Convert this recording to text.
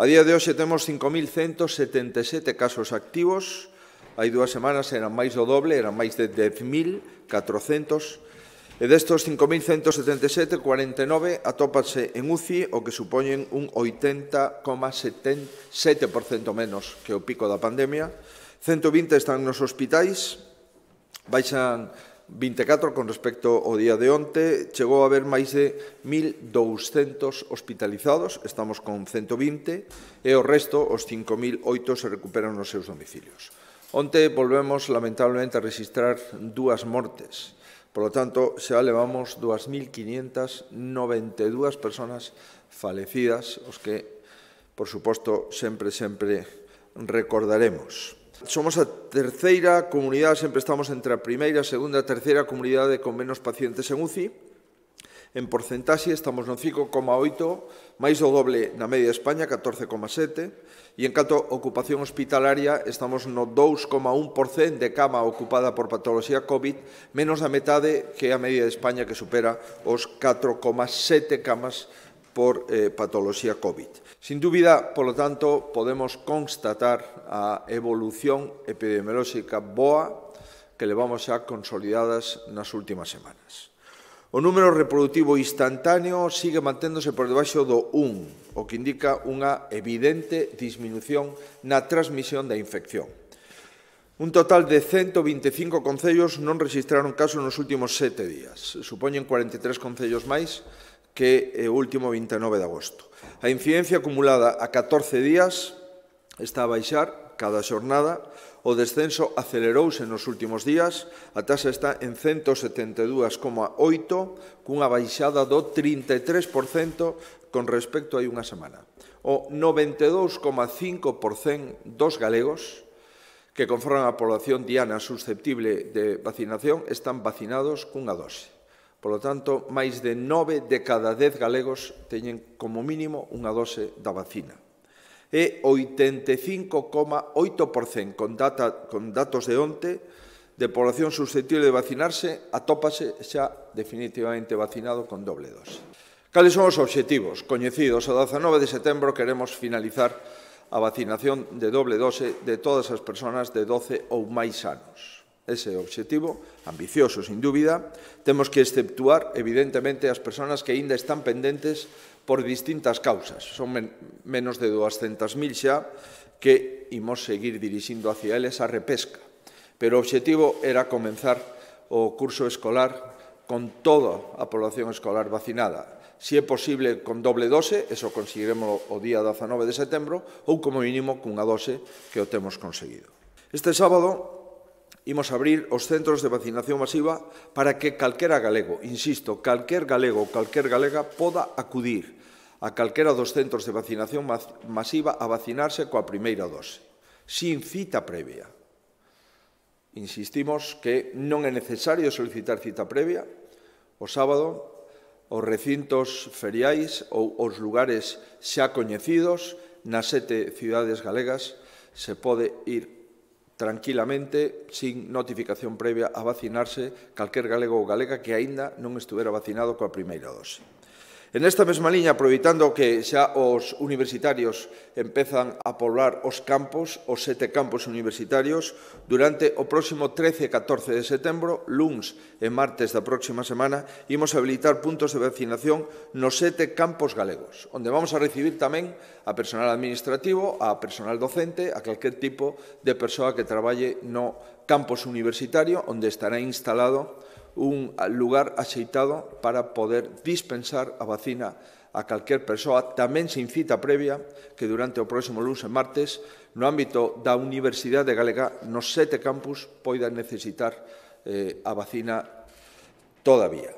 A día de hoxe temos 5.177 casos activos, hai dúas semanas eran máis do doble, eran máis de 10.400, e destos 5.177, 49 atópase en UCI, o que supoñen un 80,7% menos que o pico da pandemia, 120 están nos hospitais, baixan 24 con respecto ao día de onte, chegou a haber máis de 1.200 hospitalizados, estamos con 120, e o resto, os 5.008, se recuperan nos seus domicilios. Onte volvemos, lamentablemente, a registrar dúas mortes. Por lo tanto, xa levamos 2.592 personas falecidas, os que, por suposto, sempre, sempre recordaremos. Somos a terceira comunidade, sempre estamos entre a primeira, a segunda e a terceira comunidade con menos pacientes en UCI. En porcentaxe estamos no 5,8, máis do doble na media de España, 14,7, e en canto a ocupación hospitalaria estamos no 2,1% de cama ocupada por patoloxía COVID, menos da metade que a media de España que supera os 4,7 camas por eh, patoloxía COVID. Sin dúbida, polo tanto, podemos constatar a evolución epidemiolóxica boa que levamos xa consolidadas nas últimas semanas. O número reproductivo instantáneo sigue manténdose por debaixo do 1, o que indica unha evidente disminución na transmisión da infección. Un total de 125 concellos non registraron casos nos últimos 7 días. Supoñen 43 concellos máis que é o último 29 de agosto. A incidencia acumulada a 14 días está a baixar cada xornada, o descenso acelerouse nos últimos días, a taxa está en 172,8, cunha baixada do 33% con respecto a unha semana. O 92,5% dos galegos que conforman a población diana susceptible de vacinación están vacinados cunha dose. Polo tanto, máis de nove de cada dez galegos teñen como mínimo unha dose da vacina. E 85,8% con, data, con datos de onte de población susceptible de vacinarse atópase xa definitivamente vacinado con doble dose. Cales son os obxectivos? Coñecidos, o 19 de setembro queremos finalizar a vacinación de doble dose de todas as persoas de 12 ou máis anos ese obxectivo, ambicioso sin dúbida, temos que exceptuar evidentemente as persoas que aínda están pendentes por distintas causas. Son men menos de 200.000 xa que imos seguir dirixindo hacia eles a repesca. Pero o obxectivo era comenzar o curso escolar con toda a población escolar vacinada. Si é posible con doble dose, eso conseguiremos o día 19 de setembro, ou como mínimo cunha dose que o temos conseguido. Este sábado imos abrir os centros de vacinación masiva para que calquera galego, insisto, calquer galego, calquer galega poda acudir a calquera dos centros de vacinación masiva a vacinarse coa primeira dose, sin cita previa. Insistimos que non é necesario solicitar cita previa o sábado, os recintos feriais ou os lugares xa coñecidos nas sete ciudades galegas se pode ir tranquilamente, sin notificación previa a vacinarse calquer galego ou galega que aínda non estuvera vacinado coa primeira dose. En esta mesma liña, aproveitando que xa os universitarios empezan a poblar os campos, os sete campos universitarios, durante o próximo 13 e 14 de setembro, luns e martes da próxima semana, imos habilitar puntos de vacinación nos sete campos galegos, onde vamos a recibir tamén a personal administrativo, a personal docente, a calquer tipo de persoa que traballe no campus universitario, onde estará instalado un lugar axeitado para poder dispensar a vacina a calquer persoa. Tamén sin cita previa que durante o próximo lunes e martes no ámbito da Universidade de Galega nos sete campus poida necesitar eh, a vacina todavía.